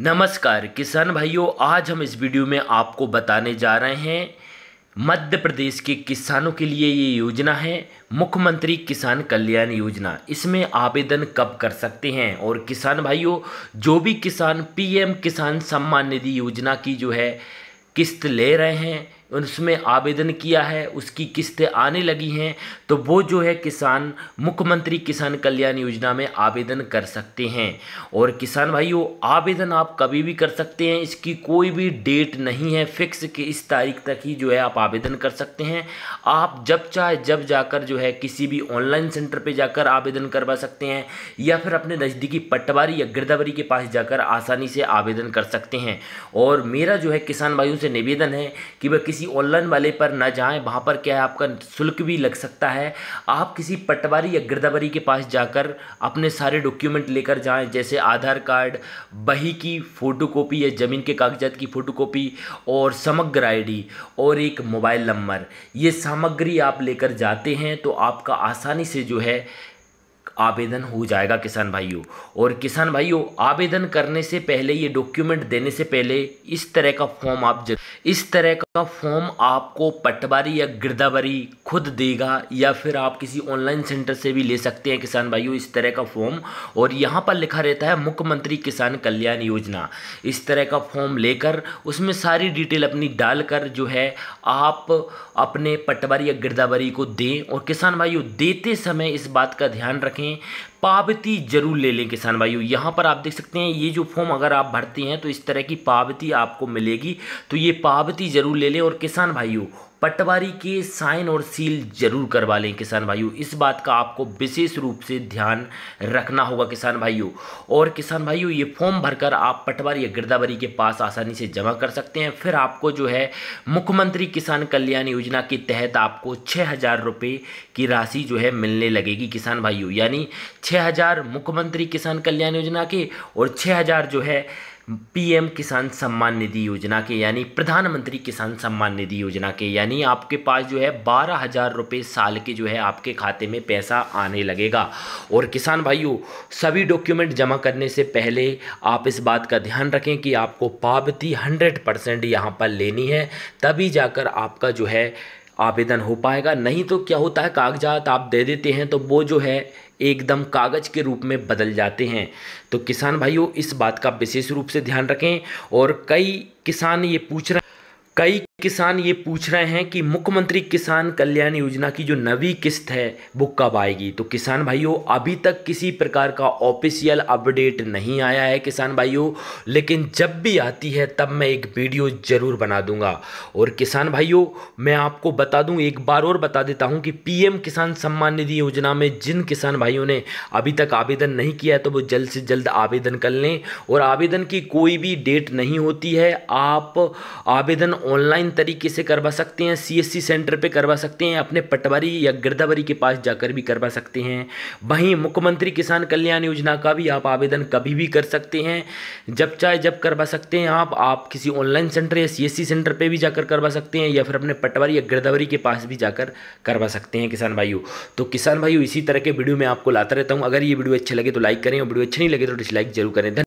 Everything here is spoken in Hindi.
नमस्कार किसान भाइयों आज हम इस वीडियो में आपको बताने जा रहे हैं मध्य प्रदेश के किसानों के लिए ये योजना है मुख्यमंत्री किसान कल्याण योजना इसमें आवेदन कब कर सकते हैं और किसान भाइयों जो भी किसान पीएम किसान सम्मान निधि योजना की जो है किस्त ले रहे हैं उसमें आवेदन किया है उसकी किस्तें आने लगी हैं तो वो जो है किसान मुख्यमंत्री किसान कल्याण योजना में आवेदन कर सकते हैं और किसान भाइयों आवेदन आप कभी भी कर सकते हैं इसकी कोई भी डेट नहीं है फिक्स कि इस तारीख तक ही जो है आप आवेदन कर सकते हैं आप जब चाहे जब जाकर जो है किसी भी ऑनलाइन सेंटर पर जाकर आवेदन करवा सकते हैं या फिर अपने नज़दीकी पटवारी या गिरदावरी के पास जाकर आसानी से आवेदन कर सकते हैं और मेरा जो है किसान भाइयों से निवेदन है कि वह किसी किसी ऑनलाइन वाले पर ना जाएं वहाँ पर क्या है आपका शुल्क भी लग सकता है आप किसी पटवारी या गिरदावरी के पास जाकर अपने सारे डॉक्यूमेंट लेकर जाएं जैसे आधार कार्ड बही की फ़ोटोकॉपी या ज़मीन के कागजात की फ़ोटोकॉपी और समग्र आईडी और एक मोबाइल नंबर ये सामग्री आप लेकर जाते हैं तो आपका आसानी से जो है आवेदन हो जाएगा किसान भाइयों और किसान भाइयों आवेदन करने से पहले ये डॉक्यूमेंट देने से पहले इस तरह का फॉर्म आप इस तरह का फॉर्म आपको पटवारी या गिरदावरी खुद देगा या फिर आप किसी ऑनलाइन सेंटर से भी ले सकते हैं किसान भाइयों इस तरह का फॉर्म और यहाँ पर लिखा रहता है मुख्यमंत्री किसान कल्याण योजना इस तरह का फॉर्म लेकर उसमें सारी डिटेल अपनी डालकर जो है आप अपने पटवारी या गिरदावरी को दें और किसान भाइयों देते समय इस बात का ध्यान रखें me पावती जरूर ले लें किसान भाइयों यहाँ पर आप देख सकते हैं ये जो फॉर्म अगर आप भरते हैं तो इस तरह की पावती आपको मिलेगी तो ये पावती जरूर ले लें और किसान भाइयों पटवारी के साइन और सील जरूर करवा लें किसान भाइयों इस बात का आपको विशेष रूप से ध्यान रखना होगा किसान भाइयों और किसान भाइयों ये फॉर्म भरकर आप पटवारी या गिरदावरी के पास आसानी से जमा कर सकते हैं फिर आपको जो है मुख्यमंत्री किसान कल्याण योजना के तहत आपको छः हज़ार रुपये की राशि जो है मिलने लगेगी किसान भाइयों यानी 6000 मुख्यमंत्री किसान कल्याण योजना के और 6000 जो है पीएम किसान सम्मान निधि योजना के यानी प्रधानमंत्री किसान सम्मान निधि योजना के यानी आपके पास जो है बारह हज़ार रुपये साल के जो है आपके खाते में पैसा आने लगेगा और किसान भाइयों सभी डॉक्यूमेंट जमा करने से पहले आप इस बात का ध्यान रखें कि आपको पावती हंड्रेड परसेंट यहाँ पर लेनी है तभी जाकर आपका जो है आवेदन हो पाएगा नहीं तो क्या होता है कागजात आप दे देते हैं तो वो जो है एकदम कागज़ के रूप में बदल जाते हैं तो किसान भाइयों इस बात का विशेष रूप से ध्यान रखें और कई किसान ये पूछ रहे कई किसान ये पूछ रहे हैं कि मुख्यमंत्री किसान कल्याण योजना की जो नवी किस्त है वो कब आएगी तो किसान भाइयों अभी तक किसी प्रकार का ऑफिशियल अपडेट नहीं आया है किसान भाइयों लेकिन जब भी आती है तब मैं एक वीडियो ज़रूर बना दूंगा और किसान भाइयों मैं आपको बता दूं एक बार और बता देता हूं कि पीएम किसान सम्मान निधि योजना में जिन किसान भाइयों ने अभी तक आवेदन नहीं किया है तो वो जल्द से जल्द आवेदन कर लें और आवेदन की कोई भी डेट नहीं होती है आप आवेदन ऑनलाइन ऑनलाइन तरीके से करवा सकते हैं सीएससी सेंटर पे करवा सकते हैं अपने पटवारी या गिरदावरी के पास जाकर भी करवा सकते हैं वहीं मुख्यमंत्री किसान कल्याण योजना का भी आप आवेदन कभी भी कर सकते हैं जब चाहे जब करवा सकते हैं आप आप किसी ऑनलाइन सेंटर या सीएससी सेंटर पर भी जाकर करवा सकते हैं या फिर अपने पटवारी या गिरदावरी के पास भी जाकर करवा सकते हैं किसान भाइयों तो किसान भाइयों इसी तरह के वीडियो में आपको लाता रहता हूँ अगर ये वीडियो अच्छे लगे तो लाइक करें और वीडियो अच्छी नहीं लगे तो डिसलाइक जरूर करें